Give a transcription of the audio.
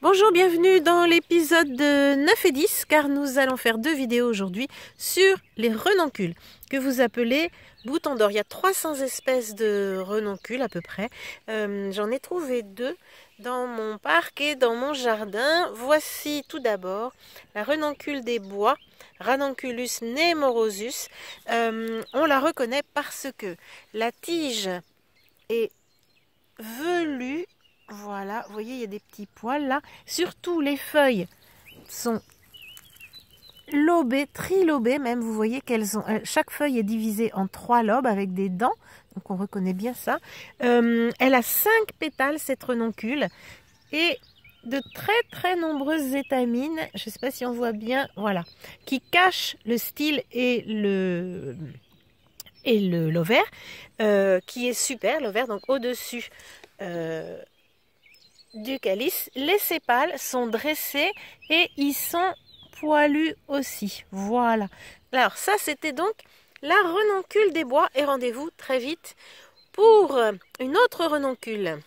Bonjour, bienvenue dans l'épisode 9 et 10 car nous allons faire deux vidéos aujourd'hui sur les renoncules que vous appelez boutons d'or. Il y a 300 espèces de renoncules à peu près. Euh, j'en ai trouvé deux dans mon parc et dans mon jardin. Voici tout d'abord la renoncule des bois, Ranunculus nemorosus. Euh, on la reconnaît parce que la tige est voilà, vous voyez, il y a des petits poils là. Surtout, les feuilles sont lobées, trilobées même. Vous voyez qu'elles ont. Euh, chaque feuille est divisée en trois lobes avec des dents. Donc on reconnaît bien ça. Euh, elle a cinq pétales, cette renoncule. Et de très très nombreuses étamines, je ne sais pas si on voit bien, voilà, qui cachent le style et le et le l'ovaire, euh, qui est super l'ovaire, donc au-dessus du calice, les sépales sont dressés et ils sont poilus aussi. Voilà. Alors ça, c'était donc la renoncule des bois et rendez-vous très vite pour une autre renoncule.